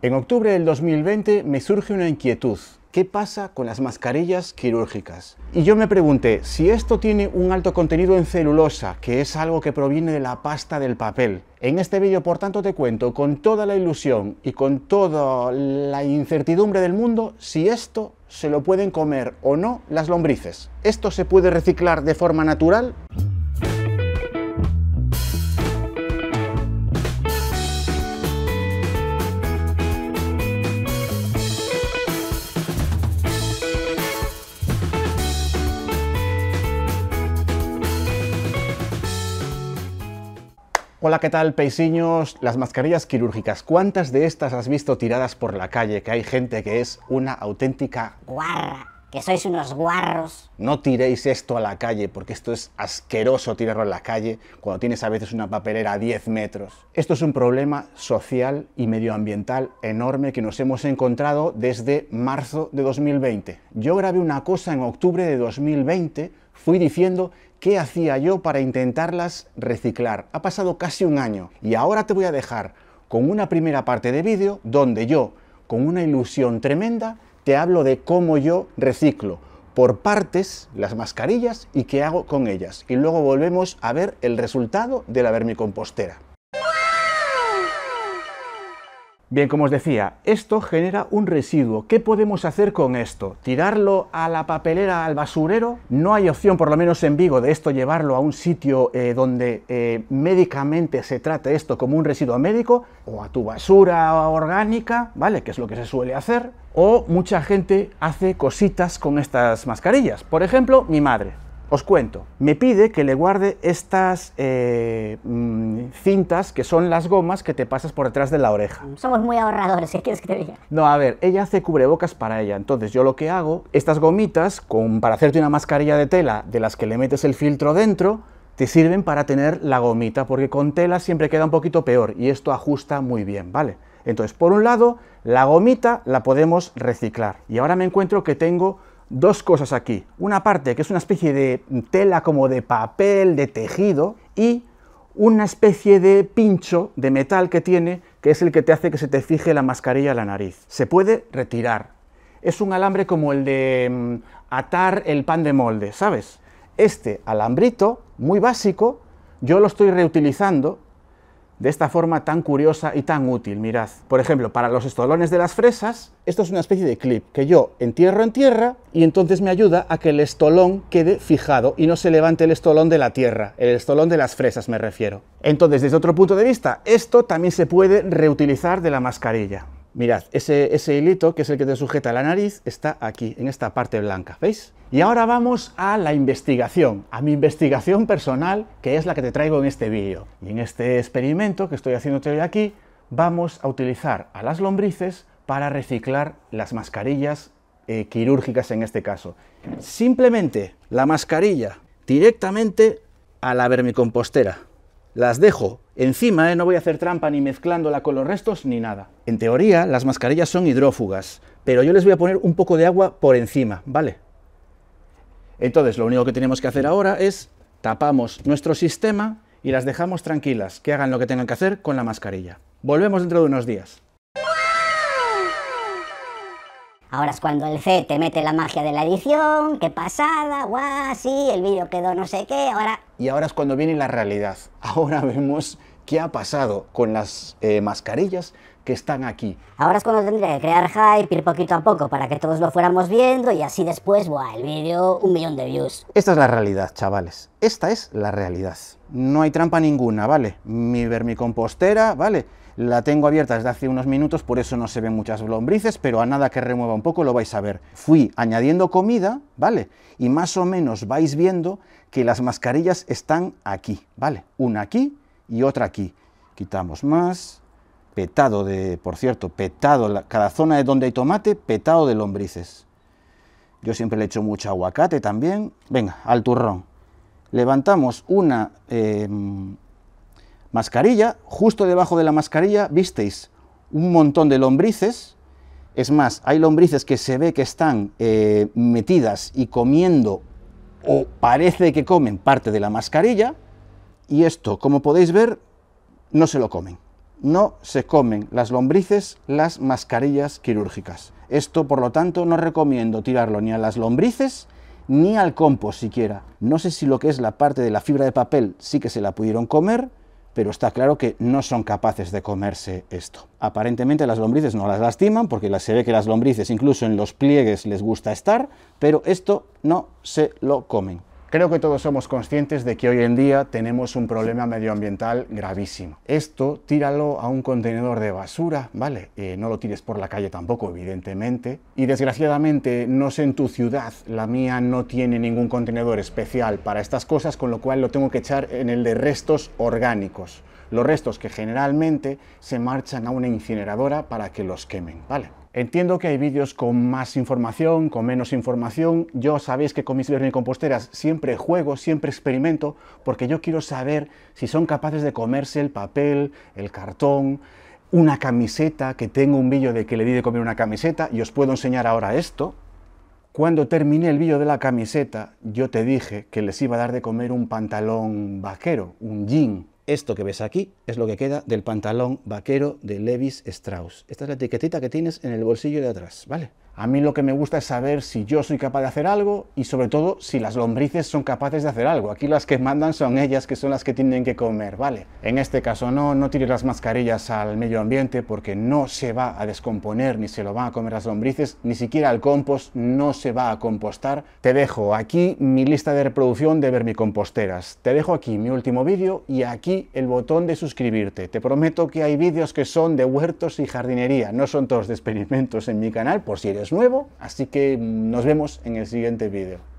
En octubre del 2020 me surge una inquietud. ¿Qué pasa con las mascarillas quirúrgicas? Y yo me pregunté, si esto tiene un alto contenido en celulosa, que es algo que proviene de la pasta del papel, en este vídeo por tanto te cuento con toda la ilusión y con toda la incertidumbre del mundo si esto se lo pueden comer o no las lombrices. ¿Esto se puede reciclar de forma natural? Hola, ¿qué tal, peisiños? Las mascarillas quirúrgicas, ¿cuántas de estas has visto tiradas por la calle? Que hay gente que es una auténtica guarra que sois unos guarros. No tiréis esto a la calle, porque esto es asqueroso tirarlo a la calle cuando tienes a veces una papelera a 10 metros. Esto es un problema social y medioambiental enorme que nos hemos encontrado desde marzo de 2020. Yo grabé una cosa en octubre de 2020, fui diciendo qué hacía yo para intentarlas reciclar. Ha pasado casi un año y ahora te voy a dejar con una primera parte de vídeo donde yo, con una ilusión tremenda, te hablo de cómo yo reciclo por partes las mascarillas y qué hago con ellas. Y luego volvemos a ver el resultado de la vermicompostera. Bien, como os decía, esto genera un residuo. ¿Qué podemos hacer con esto? ¿Tirarlo a la papelera, al basurero? No hay opción, por lo menos en Vigo, de esto llevarlo a un sitio eh, donde eh, médicamente se trate esto como un residuo médico, o a tu basura orgánica, ¿vale? Que es lo que se suele hacer. O mucha gente hace cositas con estas mascarillas. Por ejemplo, mi madre. Os cuento, me pide que le guarde estas eh, cintas que son las gomas que te pasas por detrás de la oreja. Mm. Somos muy ahorradores, si quieres que te diga? No, a ver, ella hace cubrebocas para ella. Entonces yo lo que hago, estas gomitas, con, para hacerte una mascarilla de tela de las que le metes el filtro dentro, te sirven para tener la gomita, porque con tela siempre queda un poquito peor y esto ajusta muy bien, ¿vale? Entonces, por un lado, la gomita la podemos reciclar. Y ahora me encuentro que tengo dos cosas aquí. Una parte que es una especie de tela como de papel, de tejido, y una especie de pincho de metal que tiene, que es el que te hace que se te fije la mascarilla a la nariz. Se puede retirar. Es un alambre como el de mm, atar el pan de molde, ¿sabes? Este alambrito, muy básico, yo lo estoy reutilizando de esta forma tan curiosa y tan útil, mirad. Por ejemplo, para los estolones de las fresas, esto es una especie de clip que yo entierro en tierra y entonces me ayuda a que el estolón quede fijado y no se levante el estolón de la tierra, el estolón de las fresas me refiero. Entonces, desde otro punto de vista, esto también se puede reutilizar de la mascarilla. Mirad, ese, hilito, que es el que te sujeta la nariz, está aquí, en esta parte blanca, ¿veis? Y ahora vamos a la investigación, a mi investigación personal, que es la que te traigo en este vídeo. Y en este experimento que estoy haciéndote hoy aquí, vamos a utilizar a las lombrices para reciclar las mascarillas eh, quirúrgicas en este caso. Simplemente la mascarilla directamente a la vermicompostera las dejo encima, ¿eh? no voy a hacer trampa ni mezclándola con los restos ni nada. En teoría, las mascarillas son hidrófugas, pero yo les voy a poner un poco de agua por encima, ¿vale? Entonces, lo único que tenemos que hacer ahora es tapamos nuestro sistema y las dejamos tranquilas, que hagan lo que tengan que hacer con la mascarilla. Volvemos dentro de unos días. Ahora es cuando el C te mete la magia de la edición, qué pasada, guau, sí, el vídeo quedó no sé qué, ahora... Y ahora es cuando viene la realidad. Ahora vemos qué ha pasado con las eh, mascarillas que están aquí. Ahora es cuando tendría que crear hype, ir poquito a poco para que todos lo fuéramos viendo y así después, buah, el vídeo, un millón de views. Esta es la realidad, chavales. Esta es la realidad. No hay trampa ninguna, ¿vale? Mi vermicompostera, ¿vale? La tengo abierta desde hace unos minutos, por eso no se ven muchas lombrices, pero a nada que remueva un poco lo vais a ver. Fui añadiendo comida, ¿vale? Y más o menos vais viendo que las mascarillas están aquí, ¿vale? Una aquí y otra aquí. Quitamos más, petado de, por cierto, petado, cada zona de donde hay tomate, petado de lombrices. Yo siempre le echo mucho aguacate también. Venga, al turrón. Levantamos una em, mascarilla, justo debajo de la mascarilla, visteis un montón de lombrices. Es más, hay lombrices que se ve que están eh, metidas y comiendo, o parece que comen parte de la mascarilla, y esto, como podéis ver, no se lo comen no se comen las lombrices las mascarillas quirúrgicas. Esto, por lo tanto, no recomiendo tirarlo ni a las lombrices ni al compost siquiera. No sé si lo que es la parte de la fibra de papel sí que se la pudieron comer, pero está claro que no son capaces de comerse esto. Aparentemente las lombrices no las lastiman, porque se ve que las lombrices incluso en los pliegues les gusta estar, pero esto no se lo comen. Creo que todos somos conscientes de que hoy en día tenemos un problema medioambiental gravísimo. Esto tíralo a un contenedor de basura, ¿vale? Eh, no lo tires por la calle tampoco, evidentemente. Y desgraciadamente, no sé en tu ciudad, la mía no tiene ningún contenedor especial para estas cosas, con lo cual lo tengo que echar en el de restos orgánicos. Los restos que generalmente se marchan a una incineradora para que los quemen, ¿vale? Entiendo que hay vídeos con más información, con menos información. Yo sabéis que con mis composteras siempre juego, siempre experimento, porque yo quiero saber si son capaces de comerse el papel, el cartón, una camiseta, que tengo un vídeo de que le di de comer una camiseta y os puedo enseñar ahora esto. Cuando terminé el vídeo de la camiseta, yo te dije que les iba a dar de comer un pantalón vaquero, un jean, esto que ves aquí es lo que queda del pantalón vaquero de Levis Strauss. Esta es la etiquetita que tienes en el bolsillo de atrás, ¿vale? A mí lo que me gusta es saber si yo soy capaz de hacer algo y sobre todo si las lombrices son capaces de hacer algo. Aquí las que mandan son ellas que son las que tienen que comer, ¿vale? En este caso no, no tires las mascarillas al medio ambiente porque no se va a descomponer ni se lo van a comer las lombrices, ni siquiera el compost no se va a compostar. Te dejo aquí mi lista de reproducción de vermicomposteras. Te dejo aquí mi último vídeo y aquí el botón de suscribirte. Te prometo que hay vídeos que son de huertos y jardinería, no son todos de experimentos en mi canal, por si eres nuevo, así que nos vemos en el siguiente vídeo.